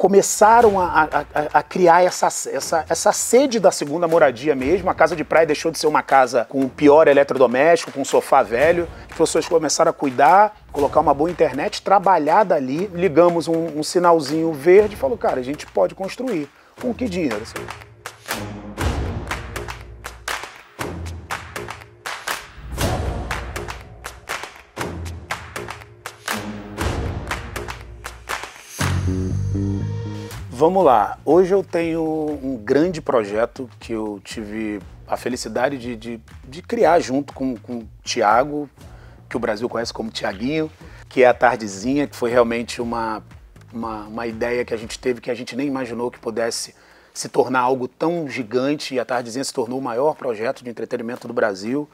começaram a, a, a, criar essa, essa, essa sede da segunda moradia mesmo. A casa de praia deixou de ser uma casa com o pior eletrodoméstico, com um sofá velho. As pessoas começaram a cuidar, colocar uma boa internet, trabalhar dali. Ligamos um, um sinalzinho verde e falou, cara, a gente pode construir. Com que dinheiro? Vamos lá. Hoje eu tenho um grande projeto que eu tive a felicidade de, de, de criar junto com, com o Tiago, que o Brasil conhece como Tiaguinho, que é a Tardezinha, que foi realmente uma, uma, uma ideia que a gente teve que a gente nem imaginou que pudesse se tornar algo tão gigante e a Tardezinha se tornou o maior projeto de entretenimento do Brasil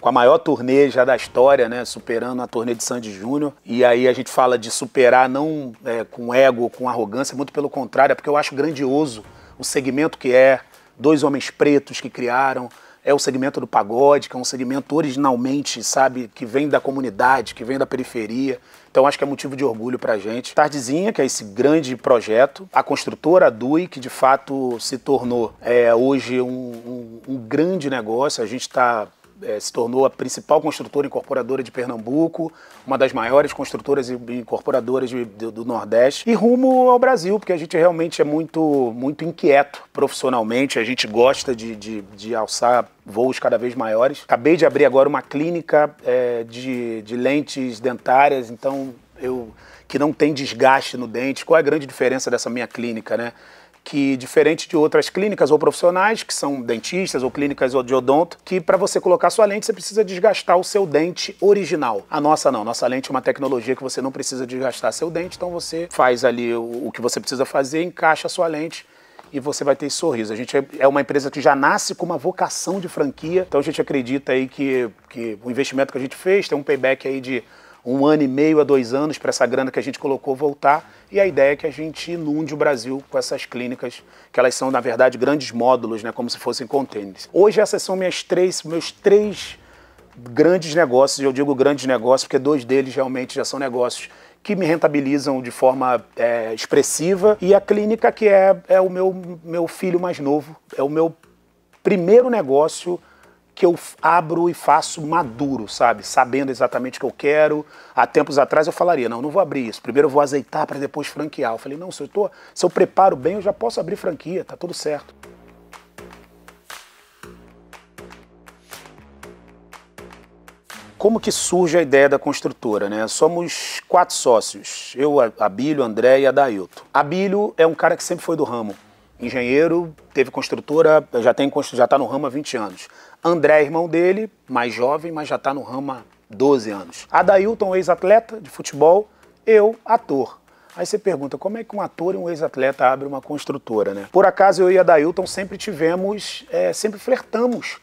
com a maior turnê já da história, né? Superando a turnê de Sandy Júnior. E aí a gente fala de superar não é, com ego, com arrogância, muito pelo contrário, é porque eu acho grandioso o segmento que é, dois homens pretos que criaram. É o segmento do pagode, que é um segmento originalmente, sabe, que vem da comunidade, que vem da periferia. Então acho que é motivo de orgulho pra gente. Tardezinha, que é esse grande projeto. A construtora DUI, que de fato se tornou é, hoje um, um, um grande negócio. A gente está é, se tornou a principal construtora incorporadora de Pernambuco, uma das maiores construtoras e incorporadoras de, do, do, Nordeste, e rumo ao Brasil, porque a gente realmente é muito, muito inquieto profissionalmente, a gente gosta de, de, de alçar voos cada vez maiores. Acabei de abrir agora uma clínica é, de, de lentes dentárias, então eu que não tem desgaste no dente. Qual é a grande diferença dessa minha clínica, né? que diferente de outras clínicas ou profissionais, que são dentistas ou clínicas ou de odonto, que para você colocar sua lente você precisa desgastar o seu dente original. A nossa não, nossa lente é uma tecnologia que você não precisa desgastar seu dente, então você faz ali o, o que você precisa fazer, encaixa a sua lente e você vai ter esse sorriso. A gente é, é uma empresa que já nasce com uma vocação de franquia, então a gente acredita aí que, que o investimento que a gente fez tem um payback aí de um ano e meio a dois anos para essa grana que a gente colocou voltar. E a ideia é que a gente inunde o Brasil com essas clínicas, que elas são, na verdade, grandes módulos, né, como se fossem contêineres. Hoje essas são minhas três, meus três grandes negócios, eu digo grandes negócios porque dois deles realmente já são negócios que me rentabilizam de forma é, expressiva e a clínica que é, é o meu, meu filho mais novo, é o meu primeiro negócio que eu abro e faço maduro, sabe? Sabendo exatamente o que eu quero. Há tempos atrás eu falaria, não, não vou abrir isso. Primeiro eu vou azeitar para depois franquear. Eu falei, não, se eu, tô, se eu preparo bem, eu já posso abrir franquia, tá tudo certo. Como que surge a ideia da construtora, né? Somos quatro sócios, eu, Abílio, André e Adailto. Abílio é um cara que sempre foi do ramo, engenheiro, teve construtora, já tem já está no ramo há 20 anos. André, é irmão dele, mais jovem, mas já está no ramo há 12 anos. Adailton, ex-atleta de futebol, eu, ator. Aí você pergunta, como é que um ator e um ex-atleta abrem uma construtora, né? Por acaso, eu e Adailton sempre tivemos, é, sempre flertamos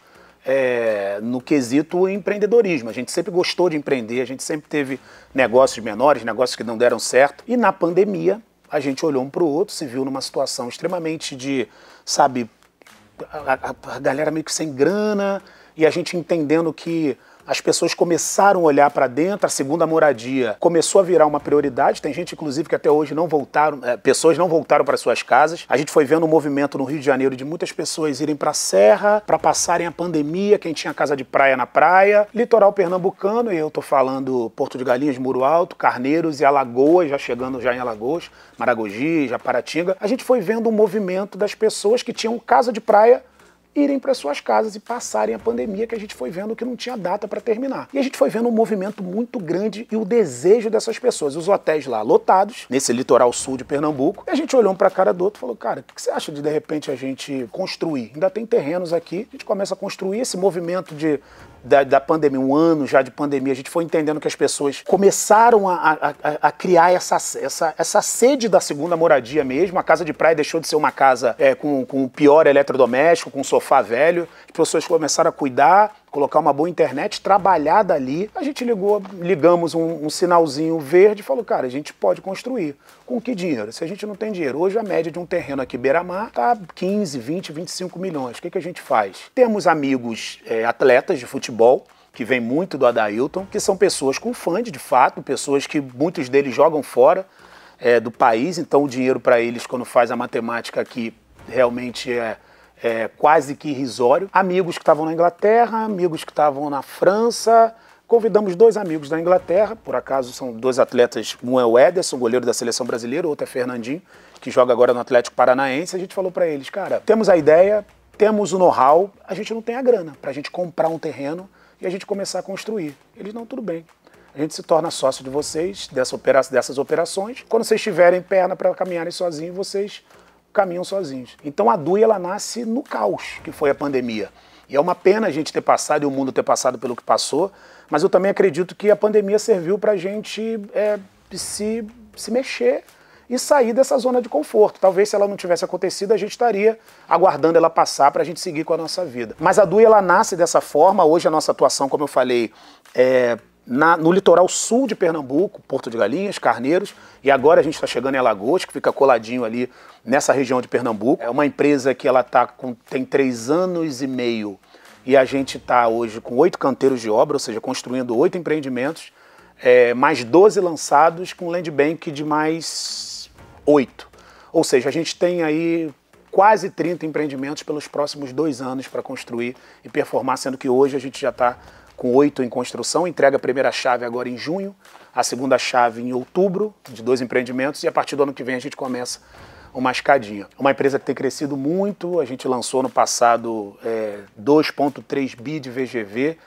é, no quesito empreendedorismo. A gente sempre gostou de empreender, a gente sempre teve negócios menores, negócios que não deram certo. E na pandemia, a gente olhou um para o outro, se viu numa situação extremamente de, sabe, a, a, galera meio que sem grana e a gente entendendo que as pessoas começaram a olhar para dentro, a segunda moradia começou a virar uma prioridade. Tem gente, inclusive, que até hoje não voltaram, é, pessoas não voltaram para suas casas. A gente foi vendo um movimento no Rio de Janeiro de muitas pessoas irem para a serra para passarem a pandemia, quem tinha casa de praia na praia, litoral pernambucano, e eu estou falando Porto de Galinhas, Muro Alto, Carneiros e Alagoas, já chegando já em Alagoas, Maragogi, Japaratinga. A gente foi vendo um movimento das pessoas que tinham casa de praia irem para suas casas e passarem a pandemia que a gente foi vendo que não tinha data para terminar. E a gente foi vendo um movimento muito grande e o desejo dessas pessoas, os hotéis lá lotados, nesse litoral sul de Pernambuco, e a gente olhou um para a cara do outro e falou: "Cara, o que, você acha de de repente a gente construir? Ainda tem terrenos aqui, a gente começa a construir esse movimento de da, da, pandemia, um ano já de pandemia, a gente foi entendendo que as pessoas começaram a, a, a, criar essa, essa, essa sede da segunda moradia mesmo. A casa de praia deixou de ser uma casa é, com, o pior eletrodoméstico, com sofá sofá velho, as pessoas começaram a cuidar, colocar uma boa internet, trabalhar dali. A gente ligou, ligamos um, um sinalzinho verde e falou, cara, a gente pode construir. Com que dinheiro? Se a gente não tem dinheiro. Hoje a média de um terreno aqui beira-mar está 15, 20, 25 milhões. O que, que a gente faz? Temos amigos é, atletas de futebol, que vem muito do Adailton, que são pessoas com fund, de fato, pessoas que muitos deles jogam fora é, do país, então o dinheiro para eles, quando faz a matemática aqui, realmente é é, quase que irrisório. Amigos que estavam na Inglaterra, amigos que estavam na França. Convidamos dois amigos da Inglaterra, por acaso são dois atletas, um é o Ederson, goleiro da seleção brasileira, outro é Fernandinho, que joga agora no Atlético Paranaense. A gente falou para eles, cara, temos a ideia, temos o know-how, a gente não tem a grana para a gente comprar um terreno e a gente começar a construir. Eles não, tudo bem. A gente se torna sócio de vocês, dessa opera dessas operações. Quando vocês tiverem perna para caminharem sozinhos, vocês caminham sozinhos. Então a DUI ela nasce no caos que foi a pandemia. E é uma pena a gente ter passado e o mundo ter passado pelo que passou, mas eu também acredito que a pandemia serviu para a gente é, se, se mexer e sair dessa zona de conforto. Talvez se ela não tivesse acontecido, a gente estaria aguardando ela passar para a gente seguir com a nossa vida. Mas a DUI, ela nasce dessa forma. Hoje a nossa atuação, como eu falei, é na, no litoral sul de Pernambuco, Porto de Galinhas, Carneiros, e agora a gente está chegando em Alagoas, que fica coladinho ali nessa região de Pernambuco. É uma empresa que ela tá com, tem três anos e meio e a gente está hoje com oito canteiros de obra, ou seja, construindo oito empreendimentos, é, mais 12 lançados com land bank de mais oito. Ou seja, a gente tem aí quase 30 empreendimentos pelos próximos dois anos para construir e performar, sendo que hoje a gente já está com oito em construção, entrega a primeira chave agora em junho, a segunda chave em outubro, de dois empreendimentos, e a partir do ano que vem a gente começa uma escadinha. Uma empresa que tem crescido muito, a gente lançou no passado é, 2,3 bi de VGV,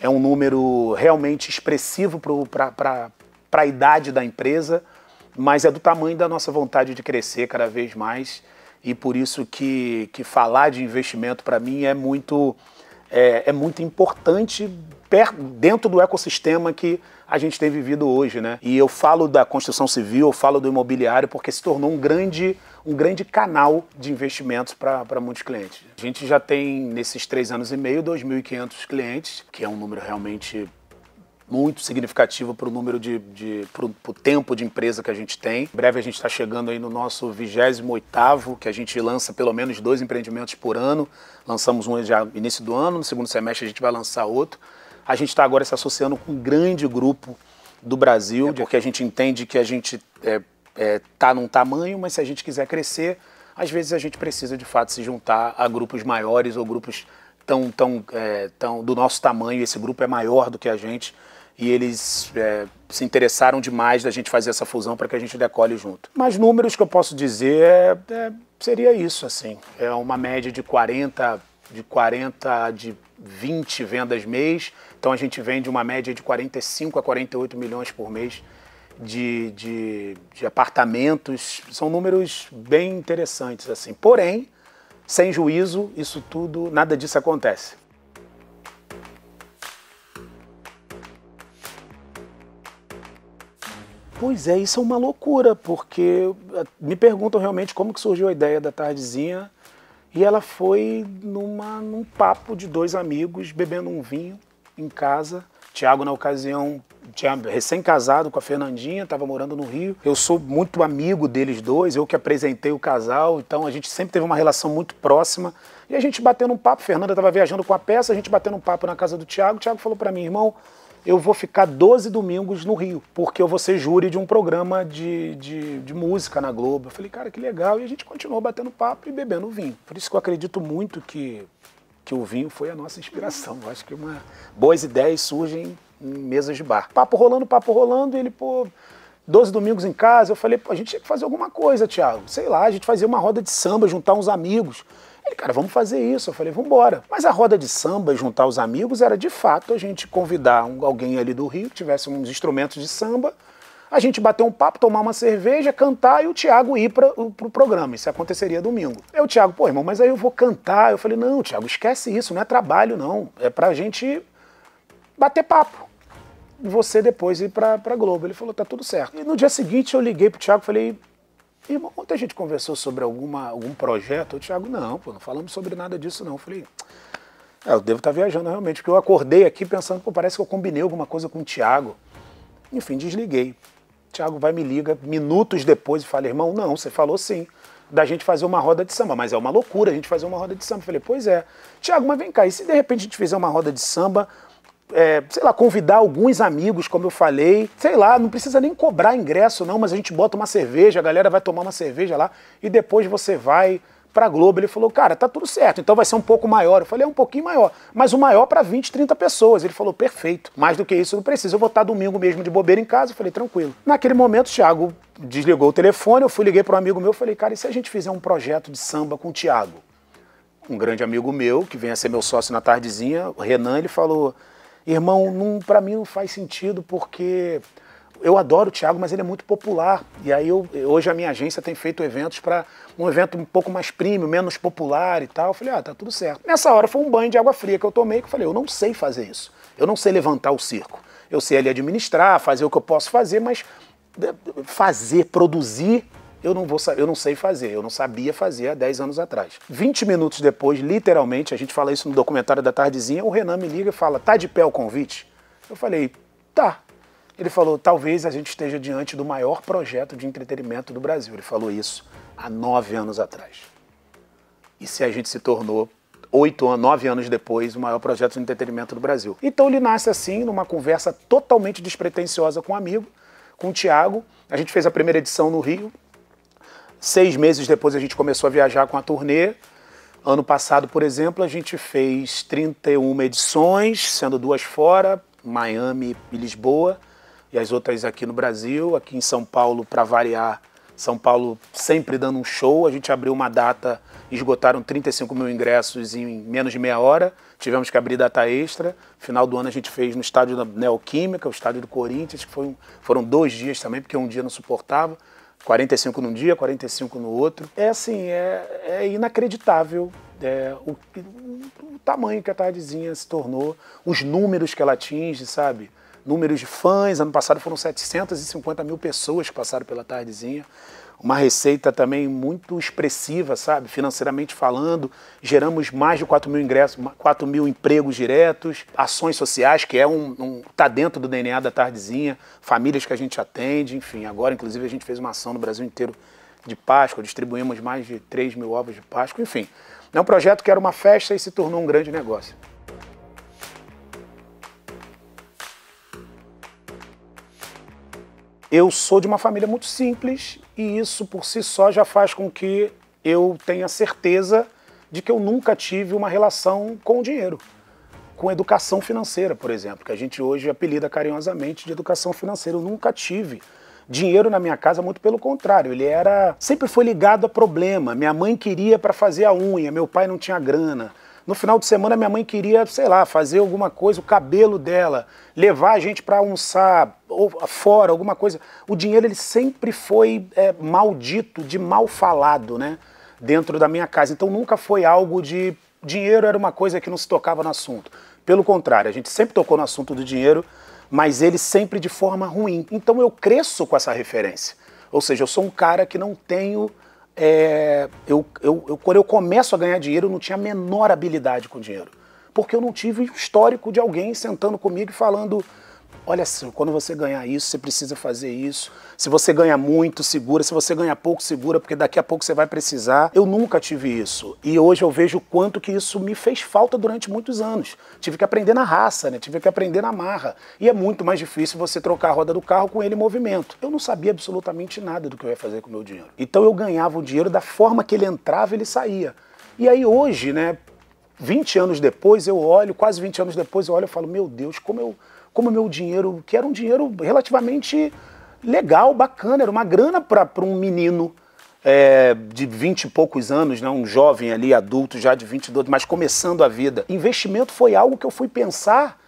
é um número realmente expressivo para a idade da empresa, mas é do tamanho da nossa vontade de crescer cada vez mais e por isso que, que falar de investimento para mim é muito é, é muito importante dentro do ecossistema que a gente tem vivido hoje, né? E eu falo da construção civil, eu falo do imobiliário, porque se tornou um grande, um grande canal de investimentos para muitos clientes. A gente já tem, nesses três anos e meio, 2.500 clientes, que é um número realmente muito significativa para o número de, de para o tempo de empresa que a gente tem. Em breve a gente está chegando aí no nosso 28º, que a gente lança pelo menos dois empreendimentos por ano. Lançamos um já no início do ano, no segundo semestre a gente vai lançar outro. A gente está agora se associando com um grande grupo do Brasil, é porque a gente entende que a gente está é, é, tá num tamanho, mas se a gente quiser crescer, às vezes a gente precisa de fato se juntar a grupos maiores ou grupos tão, tão, é, tão do nosso tamanho. Esse grupo é maior do que a gente e eles é, se interessaram demais da gente fazer essa fusão para que a gente decole junto. Mas números que eu posso dizer é, é, seria isso, assim. É uma média de 40, de 40, de 20 vendas mês. Então a gente vende uma média de 45 a 48 milhões por mês de, de, de apartamentos. São números bem interessantes, assim. Porém, sem juízo, isso tudo, nada disso acontece. Pois é, isso é uma loucura, porque eh, me perguntam realmente como que surgiu a ideia da tardezinha. E ela foi numa, num papo de dois amigos bebendo um vinho em casa. Tiago, na ocasião, tinha recém-casado com a Fernandinha, estava morando no Rio. Eu sou muito amigo deles dois, eu que apresentei o casal, então a gente sempre teve uma relação muito próxima. E a gente batendo um papo, Fernanda estava viajando com a peça, a gente batendo um papo na casa do Tiago. O Tiago falou para mim, irmão, eu vou ficar 12 domingos no Rio, porque eu vou ser júri de um programa de, de, de, música na Globo. Eu falei, cara, que legal. E a gente continuou batendo papo e bebendo vinho. Por isso que eu acredito muito que, que o vinho foi a nossa inspiração. Eu acho que uma, boas ideias surgem em mesas de bar. Papo rolando, papo rolando, e ele, pô, 12 domingos em casa. Eu falei, pô, a gente tinha que fazer alguma coisa, Thiago. Sei lá, a gente fazia uma roda de samba, juntar uns amigos. Ele, cara, vamos fazer isso. Eu falei, vamos embora. Mas a roda de samba e juntar os amigos era de fato a gente convidar um, alguém ali do Rio que tivesse uns instrumentos de samba, a gente bater um papo, tomar uma cerveja, cantar e o Thiago ir para o pro programa. Isso aconteceria domingo. Aí o Thiago, pô, irmão, mas aí eu vou cantar. Eu falei, não, Thiago, esquece isso, não é trabalho, não. É pra gente bater papo você depois ir para pra Globo. Ele falou, tá tudo certo. E no dia seguinte eu liguei pro Thiago e falei, Irmão, ontem a gente conversou sobre alguma, algum projeto. O Thiago, não, pô, não falamos sobre nada disso, não. Eu falei, é, eu devo estar viajando realmente, porque eu acordei aqui pensando, pô, parece que eu combinei alguma coisa com o Thiago. Enfim, desliguei. Tiago Thiago vai me liga minutos depois e fala, irmão, não, você falou sim, da gente fazer uma roda de samba, mas é uma loucura a gente fazer uma roda de samba. Eu falei, pois é. Thiago, mas vem cá, e se de repente a gente fizer uma roda de samba é, sei lá, convidar alguns amigos, como eu falei. Sei lá, não precisa nem cobrar ingresso, não, mas a gente bota uma cerveja, a galera vai tomar uma cerveja lá e depois você vai para Globo. Ele falou, cara, tá tudo certo, então vai ser um pouco maior. Eu falei, é um pouquinho maior, mas o maior para 20, 30 pessoas. Ele falou, perfeito, mais do que isso não precisa. Eu vou estar tá domingo mesmo de bobeira em casa. Eu falei, tranquilo. Naquele momento, o Thiago desligou o telefone, eu fui, liguei para um amigo meu, falei, cara, e se a gente fizer um projeto de samba com o Thiago? Um grande amigo meu, que vem a ser meu sócio na tardezinha, o Renan, ele falou, Irmão, para mim não faz sentido porque eu adoro o Thiago, mas ele é muito popular. E aí eu, hoje a minha agência tem feito eventos para um evento um pouco mais premium, menos popular e tal. Eu falei, ah, tá tudo certo. Nessa hora foi um banho de água fria que eu tomei, que eu falei, eu não sei fazer isso. Eu não sei levantar o circo. Eu sei ali administrar, fazer o que eu posso fazer, mas fazer, produzir eu não vou eu não sei fazer, eu não sabia fazer há 10 anos atrás. 20 minutos depois, literalmente, a gente fala isso no documentário da tardezinha, o Renan me liga e fala: "Tá de pé o convite?" Eu falei: "Tá". Ele falou: "Talvez a gente esteja diante do maior projeto de entretenimento do Brasil". Ele falou isso há nove anos atrás. E se a gente se tornou oito anos, nove anos depois, o maior projeto de entretenimento do Brasil. Então ele nasce assim, numa conversa totalmente despretensiosa com um amigo, com o Tiago. A gente fez a primeira edição no Rio, Seis meses depois a gente começou a viajar com a turnê. Ano passado, por exemplo, a gente fez 31 edições, sendo duas fora, Miami e Lisboa, e as outras aqui no Brasil, aqui em São Paulo, para variar. São Paulo sempre dando um show. A gente abriu uma data, esgotaram 35 mil ingressos em menos de meia hora. Tivemos que abrir data extra. Final do ano a gente fez no estádio da Neoquímica, o estádio do Corinthians, que um, foram dois dias também, porque um dia não suportava. 45 num dia, 45 no outro. É assim, é, é inacreditável é, o, o, tamanho que a tardezinha se tornou, os números que ela atinge, sabe? números de fãs. Ano passado foram 750 mil pessoas que passaram pela tardezinha. Uma receita também muito expressiva, sabe? Financeiramente falando, geramos mais de 4 mil ingressos, 4 mil empregos diretos, ações sociais, que é um, um. Tá dentro do DNA da tardezinha, famílias que a gente atende, enfim. Agora, inclusive, a gente fez uma ação no Brasil inteiro de Páscoa, distribuímos mais de 3 mil ovos de Páscoa, enfim. É um projeto que era uma festa e se tornou um grande negócio. Eu sou de uma família muito simples e isso por si só já faz com que eu tenha certeza de que eu nunca tive uma relação com o dinheiro, com educação financeira, por exemplo, que a gente hoje apelida carinhosamente de educação financeira. Eu nunca tive dinheiro na minha casa, muito pelo contrário, ele era sempre foi ligado a problema. Minha mãe queria para fazer a unha, meu pai não tinha grana. No final de semana, minha mãe queria, sei lá, fazer alguma coisa, o cabelo dela, levar a gente para almoçar ou fora, alguma coisa. O dinheiro ele sempre foi é, maldito, de mal falado, né? Dentro da minha casa. Então nunca foi algo de. Dinheiro era uma coisa que não se tocava no assunto. Pelo contrário, a gente sempre tocou no assunto do dinheiro, mas ele sempre de forma ruim. Então eu cresço com essa referência. Ou seja, eu sou um cara que não tenho é, eu, eu, eu, quando eu começo a ganhar dinheiro, eu não tinha a menor habilidade com dinheiro. Porque eu não tive histórico de alguém sentando comigo e falando: olha quando você ganhar isso, você precisa fazer isso. Se você ganha muito, segura. Se você ganha pouco, segura, porque daqui a pouco você vai precisar. Eu nunca tive isso. E hoje eu vejo o quanto que isso me fez falta durante muitos anos. Tive que aprender na raça, né? Tive que aprender na marra. E é muito mais difícil você trocar a roda do carro com ele em movimento. Eu não sabia absolutamente nada do que eu ia fazer com o meu dinheiro. Então eu ganhava o dinheiro da forma que ele entrava, ele saía. E aí hoje, né, 20 anos depois, eu olho, quase 20 anos depois, eu olho e falo, meu Deus, como eu como meu dinheiro, que era um dinheiro relativamente legal, bacana, era uma grana para um menino é, de vinte e poucos anos, né, um jovem ali, adulto já de 22, mas começando a vida. Investimento foi algo que eu fui pensar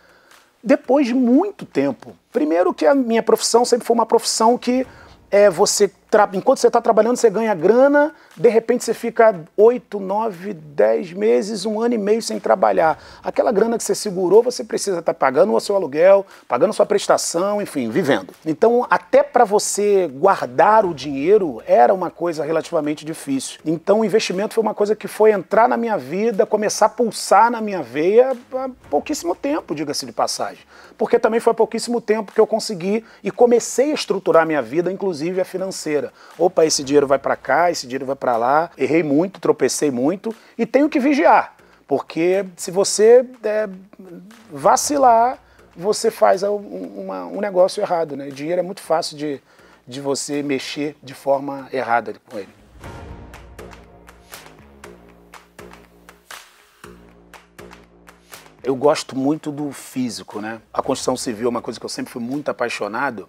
depois de muito tempo. Primeiro que a minha profissão sempre foi uma profissão que é, você enquanto você está trabalhando, você ganha grana, de repente você fica oito, nove, dez meses, um ano e meio sem trabalhar. Aquela grana que você segurou, você precisa estar tá pagando o seu aluguel, pagando a sua prestação, enfim, vivendo. Então, até para você guardar o dinheiro era uma coisa relativamente difícil. Então, o investimento foi uma coisa que foi entrar na minha vida, começar a pulsar na minha veia há pouquíssimo tempo, diga-se de passagem. Porque também foi há pouquíssimo tempo que eu consegui e comecei a estruturar a minha vida, inclusive a financeira financeira. Opa, esse dinheiro vai para cá, esse dinheiro vai para lá. Errei muito, tropecei muito e tenho que vigiar, porque se você é, vacilar, você faz uma, um negócio errado, né? O dinheiro é muito fácil de, de você mexer de forma errada com ele. Eu gosto muito do físico, né? A construção civil é uma coisa que eu sempre fui muito apaixonado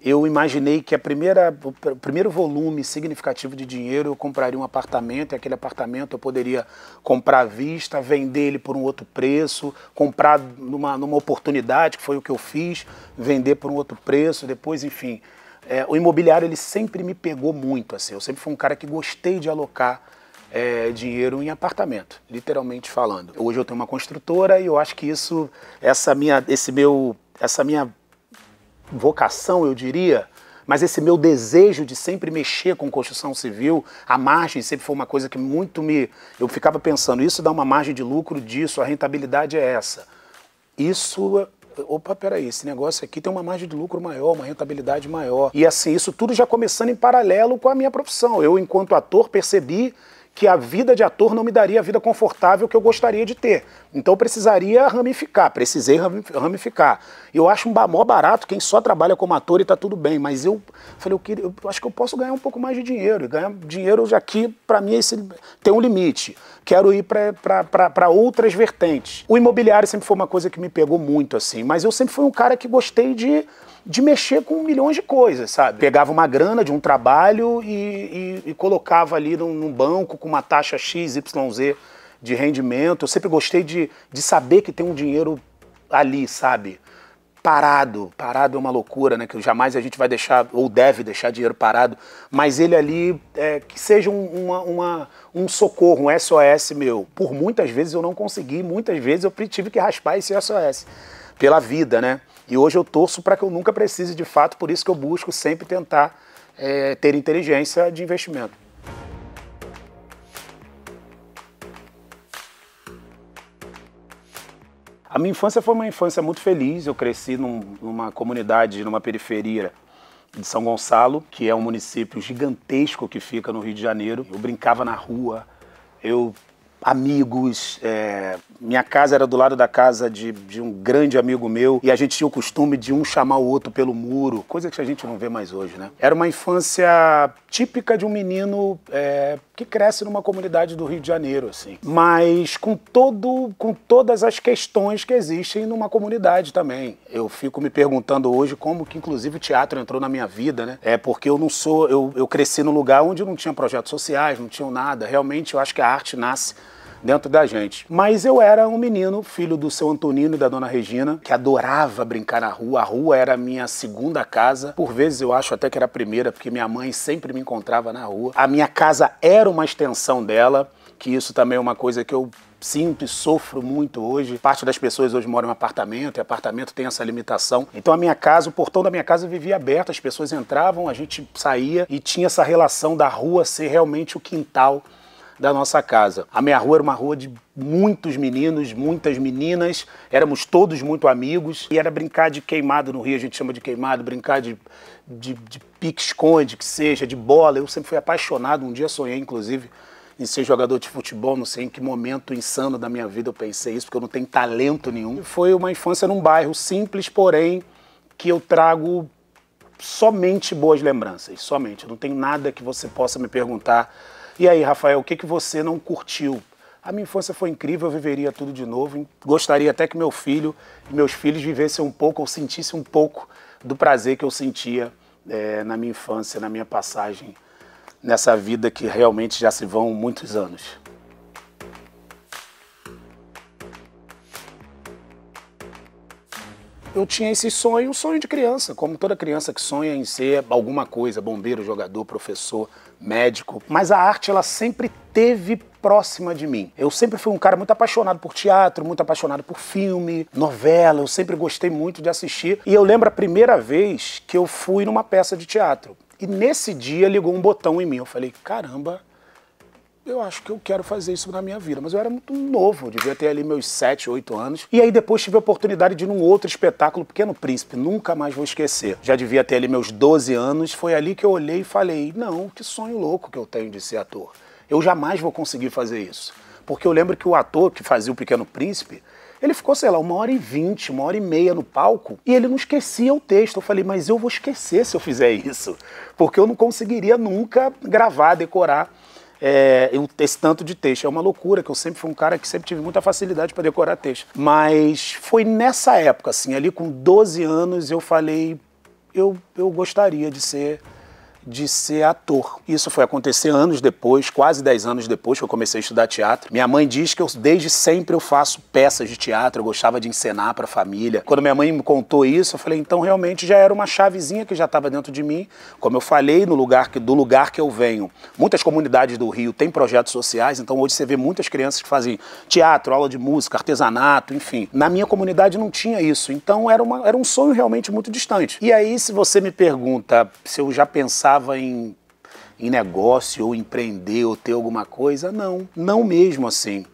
eu imaginei que a primeira, o primeiro volume significativo de dinheiro eu compraria um apartamento, e aquele apartamento eu poderia comprar à vista, vender ele por um outro preço, comprar numa, numa oportunidade, que foi o que eu fiz, vender por um outro preço, depois, enfim. É, o imobiliário ele sempre me pegou muito, assim, eu sempre fui um cara que gostei de alocar é, dinheiro em apartamento, literalmente falando. Hoje eu tenho uma construtora e eu acho que isso, essa minha, esse meu, essa minha vocação, eu diria, mas esse meu desejo de sempre mexer com construção civil, a margem sempre foi uma coisa que muito me. Eu ficava pensando, isso dá uma margem de lucro disso, a rentabilidade é essa. Isso. Opa, peraí, esse negócio aqui tem uma margem de lucro maior, uma rentabilidade maior. E assim, isso tudo já começando em paralelo com a minha profissão. Eu, enquanto ator, percebi que a vida de ator não me daria a vida confortável que eu gostaria de ter. Então eu precisaria ramificar, precisei ramificar. Eu acho um mó barato quem só trabalha como ator e está tudo bem, mas eu falei, eu, queria, eu acho que eu posso ganhar um pouco mais de dinheiro. E ganhar dinheiro aqui, para mim, esse, tem um limite. Quero ir para outras vertentes. O imobiliário sempre foi uma coisa que me pegou muito, assim, mas eu sempre fui um cara que gostei de de mexer com milhões de coisas, sabe? Pegava uma grana de um trabalho e, e, e colocava ali num, num, banco com uma taxa X, Y, Z de rendimento. Eu sempre gostei de, de saber que tem um dinheiro ali, sabe? Parado. Parado é uma loucura, né? Que jamais a gente vai deixar, ou deve deixar dinheiro parado. Mas ele ali, é, que seja um, uma, uma, um socorro, um SOS meu. Por muitas vezes eu não consegui, muitas vezes eu tive que raspar esse SOS pela vida, né? E hoje eu torço para que eu nunca precise de fato, por isso que eu busco sempre tentar é, ter inteligência de investimento. A minha infância foi uma infância muito feliz. Eu cresci num, numa comunidade, numa periferia de São Gonçalo, que é um município gigantesco que fica no Rio de Janeiro. Eu brincava na rua, eu amigos. É... minha casa era do lado da casa de, de, um grande amigo meu e a gente tinha o costume de um chamar o outro pelo muro, coisa que a gente não vê mais hoje, né? Era uma infância típica de um menino é... que cresce numa comunidade do Rio de Janeiro, assim. Mas com todo, com todas as questões que existem numa comunidade também. Eu fico me perguntando hoje como que, inclusive, o teatro entrou na minha vida, né? É porque eu não sou, eu, eu cresci num lugar onde não tinha projetos sociais, não tinha nada. Realmente, eu acho que a arte nasce dentro da gente. Mas eu era um menino, filho do seu Antonino e da dona Regina, que adorava brincar na rua. A rua era a minha segunda casa. Por vezes eu acho até que era a primeira, porque minha mãe sempre me encontrava na rua. A minha casa era uma extensão dela, que isso também é uma coisa que eu sinto e sofro muito hoje. Parte das pessoas hoje moram em apartamento e apartamento tem essa limitação. Então a minha casa, o portão da minha casa vivia aberto, as pessoas entravam, a gente saía e tinha essa relação da rua ser realmente o quintal da nossa casa. A minha rua era uma rua de muitos meninos, muitas meninas, éramos todos muito amigos e era brincar de queimado no Rio, a gente chama de queimado, brincar de, de, de pique-esconde, que seja, de bola. Eu sempre fui apaixonado, um dia sonhei, inclusive, em ser jogador de futebol, não sei em que momento insano da minha vida eu pensei isso, porque eu não tenho talento nenhum. Foi uma infância num bairro simples, porém, que eu trago somente boas lembranças, somente. Não tem nada que você possa me perguntar e aí, Rafael, o que, que você não curtiu? A minha infância foi incrível, eu viveria tudo de novo. Gostaria até que meu filho e meus filhos vivessem um pouco ou sentissem um pouco do prazer que eu sentia é, na minha infância, na minha passagem, nessa vida que realmente já se vão muitos anos. eu tinha esse sonho, um sonho de criança, como toda criança que sonha em ser alguma coisa, bombeiro, jogador, professor, médico. Mas a arte, ela sempre teve próxima de mim. Eu sempre fui um cara muito apaixonado por teatro, muito apaixonado por filme, novela, eu sempre gostei muito de assistir. E eu lembro a primeira vez que eu fui numa peça de teatro. E nesse dia ligou um botão em mim. Eu falei: caramba, eu acho que eu quero fazer isso na minha vida. Mas eu era muito novo, eu devia ter ali meus 7, 8 anos. E aí depois tive a oportunidade de ir num outro espetáculo, Pequeno Príncipe, nunca mais vou esquecer. Já devia ter ali meus 12 anos, foi ali que eu olhei e falei: não, que sonho louco que eu tenho de ser ator. Eu jamais vou conseguir fazer isso. Porque eu lembro que o ator que fazia o Pequeno Príncipe, ele ficou, sei lá, uma hora e vinte, uma hora e meia no palco e ele não esquecia o texto. Eu falei, mas eu vou esquecer se eu fizer isso, porque eu não conseguiria nunca gravar, decorar é, esse tanto de texto. É uma loucura, que eu sempre fui um cara que sempre tive muita facilidade para decorar texto. Mas foi nessa época, assim, ali com 12 anos, eu falei, eu, eu gostaria de ser de ser ator. Isso foi acontecer anos depois, quase 10 anos depois que eu comecei a estudar teatro. Minha mãe diz que eu, desde sempre eu faço peças de teatro, eu gostava de encenar para a família. Quando minha mãe me contou isso, eu falei, então realmente já era uma chavezinha que já estava dentro de mim. Como eu falei, no lugar que, do lugar que eu venho, muitas comunidades do Rio têm projetos sociais, então hoje você vê muitas crianças que fazem teatro, aula de música, artesanato, enfim. Na minha comunidade não tinha isso, então era, uma, era um sonho realmente muito distante. E aí, se você me pergunta se eu já pensava pensava em, em negócio ou empreender ou ter alguma coisa, não, não mesmo assim.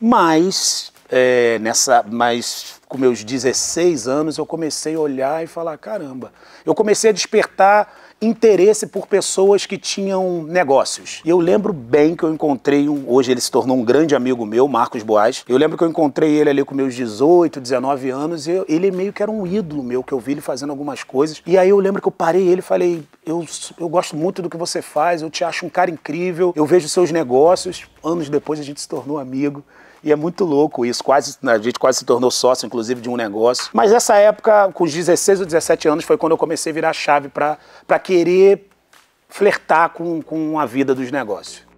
Mas é, nessa, mas com meus 16 anos eu comecei a olhar e falar caramba. Eu comecei a despertar interesse por pessoas que tinham negócios. E eu lembro bem que eu encontrei um, hoje ele se tornou um grande amigo meu, Marcos Boas. Eu lembro que eu encontrei ele ali com meus 18, 19 anos e eu, ele meio que era um ídolo meu, que eu vi ele fazendo algumas coisas. E aí eu lembro que eu parei ele e falei: eu, eu gosto muito do que você faz, eu te acho um cara incrível, eu vejo seus negócios anos depois a gente se tornou amigo. E é muito louco isso, quase, né, a gente quase se tornou sócio, inclusive, de um negócio. Mas essa época, com 16 ou 17 anos, foi quando eu comecei a virar chave para querer flertar com, com a vida dos negócios.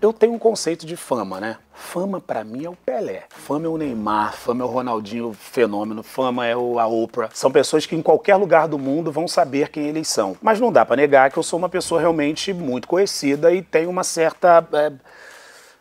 Eu tenho um conceito de fama, né? Fama para mim é o Pelé, fama é o Neymar, fama é o Ronaldinho Fenômeno, fama é o, a Oprah. São pessoas que em qualquer lugar do mundo vão saber quem eles são. Mas não dá para negar que eu sou uma pessoa realmente muito conhecida e tenho uma certa. É,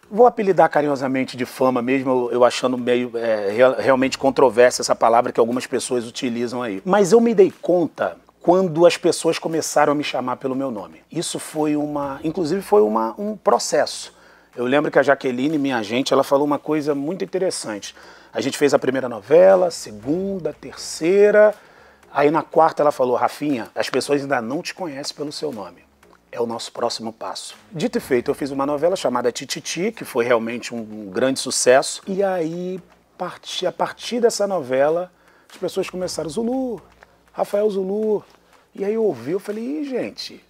Vou apelidar carinhosamente de fama, mesmo eu achando meio é, realmente controversa essa palavra que algumas pessoas utilizam aí. Mas eu me dei conta quando as pessoas começaram a me chamar pelo meu nome. Isso foi uma, inclusive foi uma, um processo. Eu lembro que a Jaqueline, minha gente, ela falou uma coisa muito interessante. A gente fez a primeira novela, segunda, terceira. Aí na quarta ela falou: Rafinha, as pessoas ainda não te conhecem pelo seu nome. É o nosso próximo passo. Dito e feito, eu fiz uma novela chamada Tititi, que foi realmente um grande sucesso. E aí, a partir dessa novela, as pessoas começaram: Zulu, Rafael Zulu. E aí eu ouvi, eu falei: gente,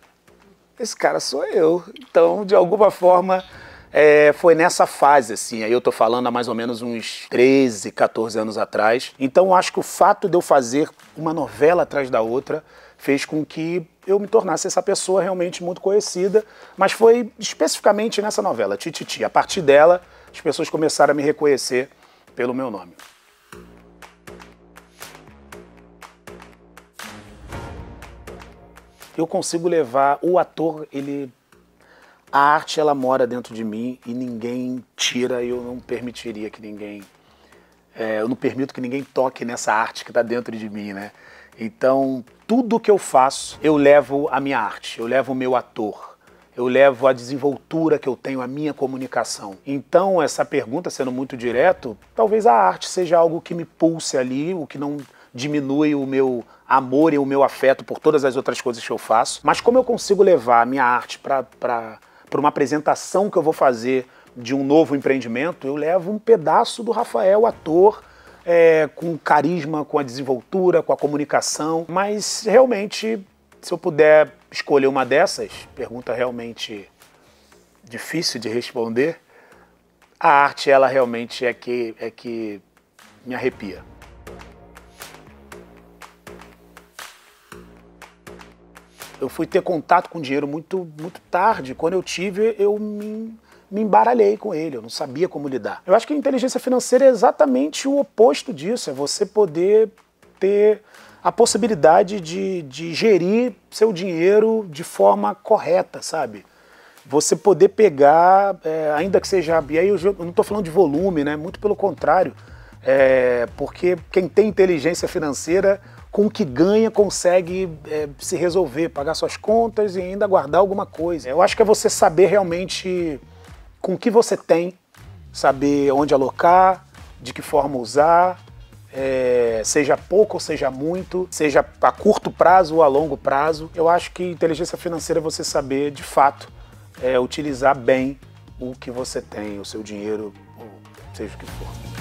esse cara sou eu. Então, de alguma forma é, foi nessa fase, assim. Aí eu tô falando há mais ou menos uns 13, 14 anos atrás. Então acho que o fato de eu fazer uma novela atrás da outra fez com que eu me tornasse essa pessoa realmente muito conhecida. Mas foi especificamente nessa novela, Tititi. Ti, ti. A partir dela, as pessoas começaram a me reconhecer pelo meu nome. Eu consigo levar o ator, ele a arte ela mora dentro de mim e ninguém tira, eu não permitiria que ninguém. É, eu não permito que ninguém toque nessa arte que está dentro de mim, né? Então, tudo que eu faço, eu levo a minha arte, eu levo o meu ator, eu levo a desenvoltura que eu tenho, a minha comunicação. Então, essa pergunta, sendo muito direto, talvez a arte seja algo que me pulse ali, o que não diminui o meu amor e o meu afeto por todas as outras coisas que eu faço. Mas como eu consigo levar a minha arte para para uma apresentação que eu vou fazer de um novo empreendimento, eu levo um pedaço do Rafael, ator, é, com carisma, com a desenvoltura, com a comunicação. Mas realmente, se eu puder escolher uma dessas, pergunta realmente difícil de responder, a arte ela realmente é que, é que me arrepia. Eu fui ter contato com dinheiro muito, muito tarde. Quando eu tive, eu me, me embaralhei com ele, eu não sabia como lidar. Eu acho que a inteligência financeira é exatamente o oposto disso, é você poder ter a possibilidade de, de gerir seu dinheiro de forma correta, sabe? Você poder pegar, é, ainda que seja. E aí eu, eu não estou falando de volume, né? Muito pelo contrário. É, porque quem tem inteligência financeira com o que ganha consegue é, se resolver, pagar suas contas e ainda guardar alguma coisa. Eu acho que é você saber realmente com o que você tem, saber onde alocar, de que forma usar, é, seja pouco ou seja muito, seja a curto prazo ou a longo prazo. Eu acho que inteligência financeira é você saber de fato é, utilizar bem o que você tem, o seu dinheiro, seja o que for.